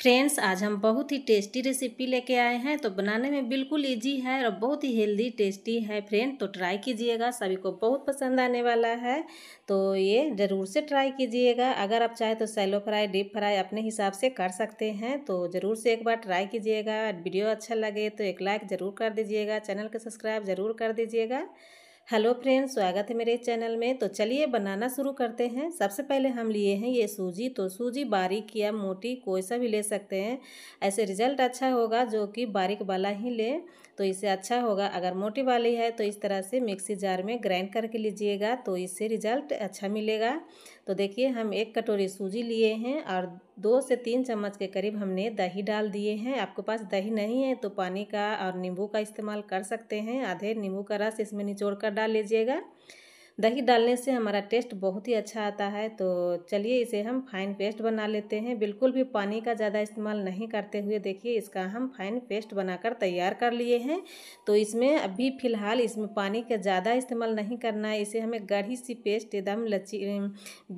friends आज हम बहुत ही टेस्टी रेसिपी लेके आए हैं तो बनाने में बिल्कुल इजी है और बहुत ही हेल्दी टेस्टी है फ्रेंड तो ट्राई कीजिएगा सभी को बहुत पसंद आने वाला है तो ये ज़रूर से ट्राई कीजिएगा अगर आप चाहे तो सैलो फ्राई डीप फ्राई अपने हिसाब से कर सकते हैं तो ज़रूर से एक बार ट्राई कीजिएगा वीडियो अच्छा लगे तो एक लाइक ज़रूर कर दीजिएगा चैनल को सब्सक्राइब ज़रूर कर दीजिएगा हेलो फ्रेंड्स स्वागत है मेरे चैनल में तो चलिए बनाना शुरू करते हैं सबसे पहले हम लिए हैं ये सूजी तो सूजी बारीक या मोटी कोई सा भी ले सकते हैं ऐसे रिजल्ट अच्छा होगा जो कि बारीक वाला ही ले तो इससे अच्छा होगा अगर मोटी वाली है तो इस तरह से मिक्सी जार में ग्राइंड करके लीजिएगा तो इससे रिजल्ट अच्छा मिलेगा तो देखिए हम एक कटोरी सूजी लिए हैं और दो से तीन चम्मच के करीब हमने दही डाल दिए हैं आपके पास दही नहीं है तो पानी का और नींबू का इस्तेमाल कर सकते हैं आधे नींबू का रस इसमें निचोड़ कर डाल लीजिएगा दही डालने से हमारा टेस्ट बहुत ही अच्छा आता है तो चलिए इसे हम फाइन पेस्ट बना लेते हैं बिल्कुल भी पानी का ज़्यादा इस्तेमाल नहीं करते हुए देखिए इसका हम फाइन पेस्ट बनाकर तैयार कर लिए हैं तो इसमें अभी फ़िलहाल इसमें पानी का ज़्यादा इस्तेमाल नहीं करना है इसे हमें गढ़ी सी पेस्ट एकदम लची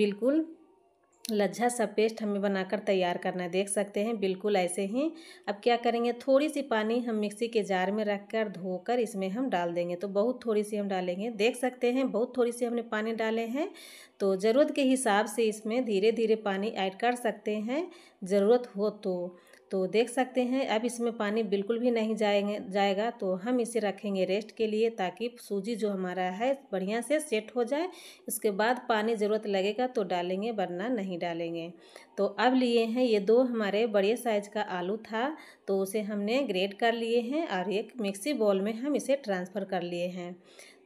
बिल्कुल लज्जा सा पेस्ट हमें बनाकर तैयार करना है देख सकते हैं बिल्कुल ऐसे ही अब क्या करेंगे थोड़ी सी पानी हम मिक्सी के जार में रखकर धोकर इसमें हम डाल देंगे तो बहुत थोड़ी सी हम डालेंगे देख सकते हैं बहुत थोड़ी सी हमने पानी डाले हैं तो ज़रूरत के हिसाब से इसमें धीरे धीरे पानी ऐड कर सकते हैं ज़रूरत हो तो तो देख सकते हैं अब इसमें पानी बिल्कुल भी नहीं जाएंगे जाएगा तो हम इसे रखेंगे रेस्ट के लिए ताकि सूजी जो हमारा है बढ़िया से सेट हो जाए इसके बाद पानी ज़रूरत लगेगा तो डालेंगे वरना नहीं डालेंगे तो अब लिए हैं ये दो हमारे बड़े साइज का आलू था तो उसे हमने ग्रेट कर लिए हैं और एक मिक्सी बॉल में हम इसे ट्रांसफ़र कर लिए हैं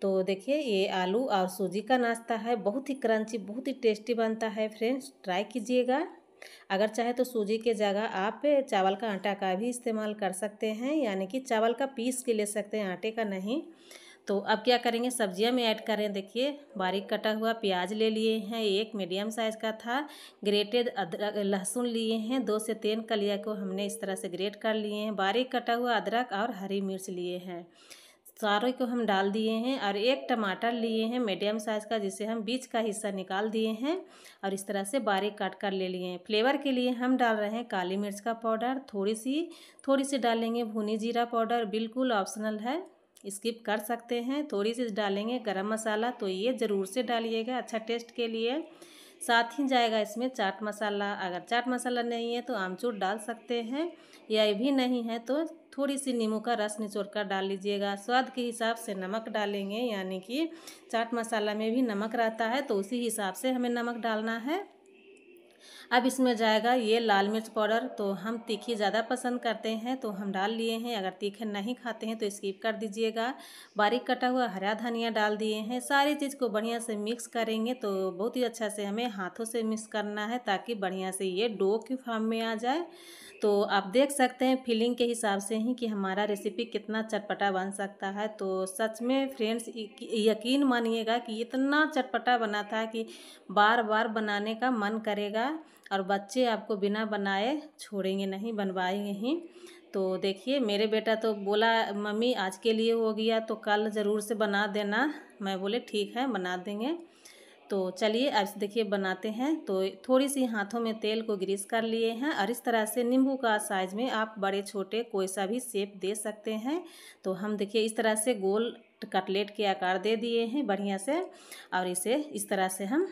तो देखिए ये आलू और सूजी का नाश्ता है बहुत ही क्रंची बहुत ही टेस्टी बनता है फ्रेंड्स ट्राई कीजिएगा अगर चाहे तो सूजी के जगह आप चावल का आटा का भी इस्तेमाल कर सकते हैं यानी कि चावल का पीस के ले सकते हैं आटे का नहीं तो अब क्या करेंगे सब्जियां में ऐड करें देखिए बारीक कटा हुआ प्याज ले लिए हैं एक मीडियम साइज़ का था ग्रेटेड अदरक लहसुन लिए हैं दो से तीन कलिया को हमने इस तरह से ग्रेट कर लिए हैं बारीक कटा हुआ अदरक और हरी मिर्च लिए हैं सारे को हम डाल दिए हैं और एक टमाटर लिए हैं मीडियम साइज़ का जिसे हम बीज का हिस्सा निकाल दिए हैं और इस तरह से बारीक काट कर ले लिए हैं फ्लेवर के लिए हम डाल रहे हैं काली मिर्च का पाउडर थोड़ी सी थोड़ी सी डालेंगे भुनी जीरा पाउडर बिल्कुल ऑप्शनल है स्किप कर सकते हैं थोड़ी सी डालेंगे गर्म मसाला तो ये ज़रूर से डालिएगा अच्छा टेस्ट के लिए साथ ही जाएगा इसमें चाट मसाला अगर चाट मसाला नहीं है तो आमचूर डाल सकते हैं या भी नहीं है तो थोड़ी सी नींबू का रस निचोड़ कर डाल लीजिएगा स्वाद के हिसाब से नमक डालेंगे यानी कि चाट मसाला में भी नमक रहता है तो उसी हिसाब से हमें नमक डालना है अब इसमें जाएगा ये लाल मिर्च पाउडर तो हम तीखी ज़्यादा पसंद करते हैं तो हम डाल लिए हैं अगर तीखे नहीं खाते हैं तो स्किप कर दीजिएगा बारीक कटा हुआ हरा धनिया डाल दिए हैं सारी चीज़ को बढ़िया से मिक्स करेंगे तो बहुत ही अच्छा से हमें हाथों से मिक्स करना है ताकि बढ़िया से ये डो की फॉर्म में आ जाए तो आप देख सकते हैं फीलिंग के हिसाब से ही कि हमारा रेसिपी कितना चटपटा बन सकता है तो सच में फ्रेंड्स यकीन मानिएगा कि इतना चटपटा बना था कि बार बार बनाने का मन करेगा और बच्चे आपको बिना बनाए छोड़ेंगे नहीं बनवाएंगे ही तो देखिए मेरे बेटा तो बोला मम्मी आज के लिए हो गया तो कल ज़रूर से बना देना मैं बोले ठीक है बना देंगे तो चलिए अब देखिए बनाते हैं तो थोड़ी सी हाथों में तेल को ग्रीस कर लिए हैं और इस तरह से नींबू का साइज में आप बड़े छोटे कोई सा भी शेप दे सकते हैं तो हम देखिए इस तरह से गोल कटलेट के आकार दे दिए हैं बढ़िया से और इसे इस तरह से हम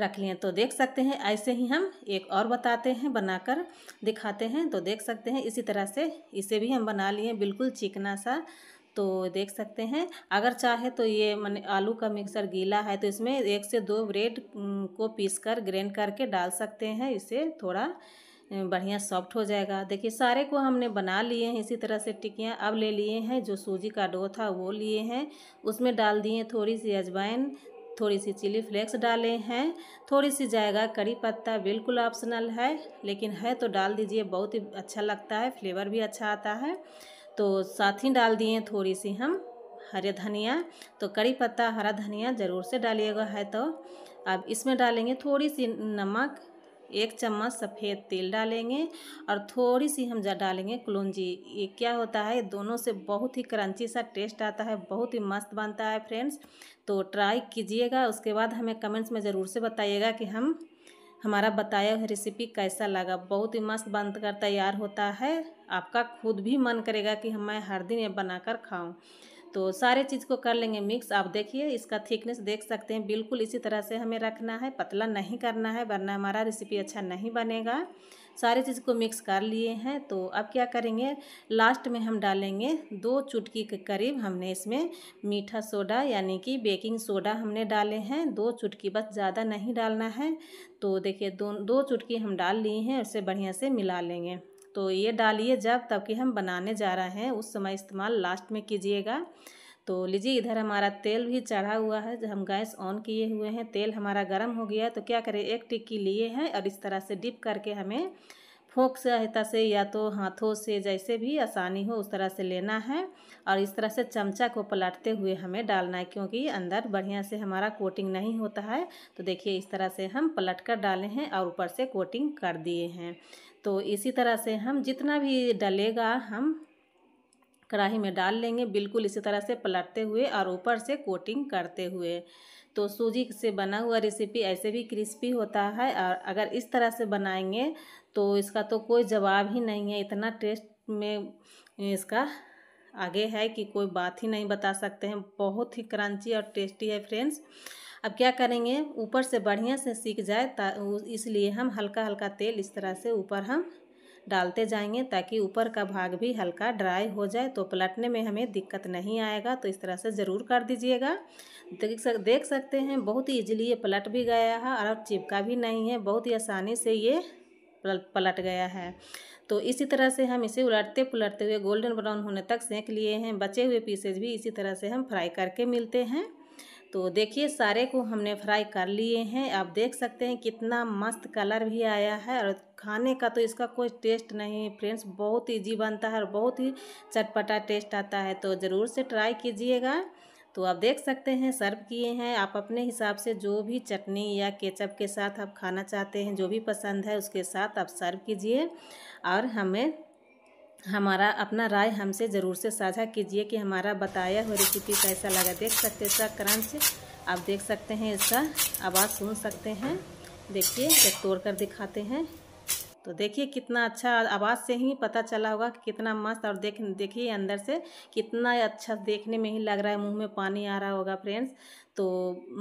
रख लिए तो देख सकते हैं ऐसे ही हम एक और बताते हैं बनाकर दिखाते हैं तो देख सकते हैं इसी तरह से इसे भी हम बना लिए बिल्कुल चिकना सा तो देख सकते हैं अगर चाहे तो ये मैंने आलू का मिक्सर गीला है तो इसमें एक से दो ब्रेड को पीस कर ग्रेंड करके डाल सकते हैं इसे थोड़ा बढ़िया सॉफ्ट हो जाएगा देखिए सारे को हमने बना लिए हैं इसी तरह से टिकियाँ अब ले लिए हैं जो सूजी का डो था वो लिए हैं उसमें डाल दिए थोड़ी सी अजवाइन थोड़ी सी चिली फ्लेक्स डाले हैं थोड़ी सी जाएगा करी पत्ता बिल्कुल ऑप्शनल है लेकिन है तो डाल दीजिए बहुत ही अच्छा लगता है फ्लेवर भी अच्छा आता है तो साथ ही डाल दिए थोड़ी सी हम हरे धनिया तो करी पत्ता हरा धनिया ज़रूर से डालिएगा है तो अब इसमें डालेंगे थोड़ी सी नमक एक चम्मच सफ़ेद तेल डालेंगे और थोड़ी सी हम जा डालेंगे कलौजी ये क्या होता है दोनों से बहुत ही क्रंची सा टेस्ट आता है बहुत ही मस्त बनता है फ्रेंड्स तो ट्राई कीजिएगा उसके बाद हमें कमेंट्स में ज़रूर से बताइएगा कि हम हमारा बताया हुआ रेसिपी कैसा लगा बहुत ही मस्त बनकर तैयार होता है आपका खुद भी मन करेगा कि मैं हर दिन ये बनाकर खाऊं तो सारे चीज़ को कर लेंगे मिक्स आप देखिए इसका थिकनेस देख सकते हैं बिल्कुल इसी तरह से हमें रखना है पतला नहीं करना है वरना हमारा रेसिपी अच्छा नहीं बनेगा सारे चीज़ को मिक्स कर लिए हैं तो अब क्या करेंगे लास्ट में हम डालेंगे दो चुटकी के करीब हमने इसमें मीठा सोडा यानी कि बेकिंग सोडा हमने डाले हैं दो चुटकी बस ज़्यादा नहीं डालना है तो देखिए दो दो चुटकी हम डाल लिए हैं उसे बढ़िया से मिला लेंगे तो ये डालिए जब तब कि हम बनाने जा रहे हैं उस समय इस्तेमाल लास्ट में कीजिएगा तो लीजिए इधर हमारा तेल भी चढ़ा हुआ है जब हम गैस ऑन किए हुए हैं तेल हमारा गर्म हो गया है तो क्या करें एक टिक्की लिए हैं और इस तरह से डिप करके हमें फोक सहायता से या तो हाथों से जैसे भी आसानी हो उस तरह से लेना है और इस तरह से चमचा को पलटते हुए हमें डालना है क्योंकि अंदर बढ़िया से हमारा कोटिंग नहीं होता है तो देखिए इस तरह से हम पलट कर डाले हैं और ऊपर से कोटिंग कर दिए हैं तो इसी तरह से हम जितना भी डलेगा हम कढ़ाई में डाल लेंगे बिल्कुल इसी तरह से पलटते हुए और ऊपर से कोटिंग करते हुए तो सूजी से बना हुआ रेसिपी ऐसे भी क्रिस्पी होता है और अगर इस तरह से बनाएंगे तो इसका तो कोई जवाब ही नहीं है इतना टेस्ट में इसका आगे है कि कोई बात ही नहीं बता सकते हैं बहुत ही क्रंची और टेस्टी है फ्रेंड्स अब क्या करेंगे ऊपर से बढ़िया से सीख जाए इसलिए हम हल्का हल्का तेल इस तरह से ऊपर हम डालते जाएंगे ताकि ऊपर का भाग भी हल्का ड्राई हो जाए तो पलटने में हमें दिक्कत नहीं आएगा तो इस तरह से ज़रूर कर दीजिएगा देख सक देख सकते हैं बहुत ही ईजिली ये पलट भी गया है और चिपका भी नहीं है बहुत ही आसानी से ये पलट गया है तो इसी तरह से हम इसे उलटते पुलटते हुए गोल्डन ब्राउन होने तक सेंक लिए हैं बचे हुए पीसेज भी इसी तरह से हम फ्राई करके मिलते हैं तो देखिए सारे को हमने फ्राई कर लिए हैं आप देख सकते हैं कितना मस्त कलर भी आया है और खाने का तो इसका कोई टेस्ट नहीं है फ्रेंड्स बहुत ईजी बनता है और बहुत ही चटपटा टेस्ट आता है तो ज़रूर से ट्राई कीजिएगा तो आप देख सकते हैं सर्व किए हैं आप अपने हिसाब से जो भी चटनी या केचप के साथ आप खाना चाहते हैं जो भी पसंद है उसके साथ आप सर्व कीजिए और हमें हमारा अपना राय हमसे ज़रूर से साझा कीजिए कि हमारा बताया हुआ रेसिपी कैसा लगा देख सकते इसका क्रंच आप देख सकते हैं इसका आवाज़ सुन सकते हैं देखिए एक तोड़ कर दिखाते हैं तो देखिए कितना अच्छा आवाज़ से ही पता चला होगा कि कितना मस्त और देख देखिए अंदर से कितना अच्छा देखने में ही लग रहा है मुंह में पानी आ रहा होगा फ्रेंड्स तो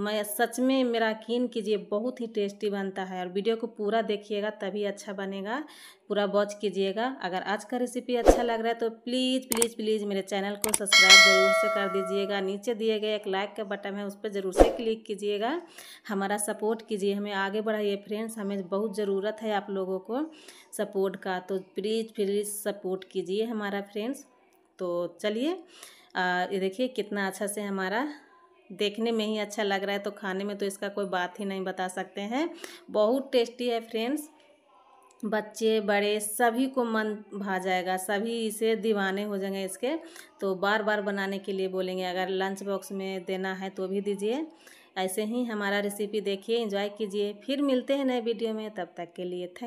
मैं सच में मेरा यकीन कीजिए बहुत ही टेस्टी बनता है और वीडियो को पूरा देखिएगा तभी अच्छा बनेगा पूरा वॉच कीजिएगा अगर आज का रेसिपी अच्छा लग रहा है तो प्लीज़ प्लीज़ प्लीज़ मेरे चैनल को सब्सक्राइब ज़रूर से कर दीजिएगा नीचे दिए गए एक लाइक का बटन है उस पर ज़रूर से क्लिक कीजिएगा हमारा सपोर्ट कीजिए हमें आगे बढ़ाइए फ्रेंड्स हमें बहुत ज़रूरत है आप लोगों को सपोर्ट का तो प्लीज़ प्लीज़ सपोर्ट कीजिए हमारा फ्रेंड्स तो चलिए ये देखिए कितना अच्छा से हमारा देखने में ही अच्छा लग रहा है तो खाने में तो इसका कोई बात ही नहीं बता सकते हैं बहुत टेस्टी है फ्रेंड्स बच्चे बड़े सभी को मन भा जाएगा सभी इसे दीवाने हो जाएंगे इसके तो बार बार बनाने के लिए बोलेंगे अगर लंच बॉक्स में देना है तो भी दीजिए ऐसे ही हमारा रेसिपी देखिए एंजॉय कीजिए फिर मिलते हैं नए वीडियो में तब तक के लिए थैंक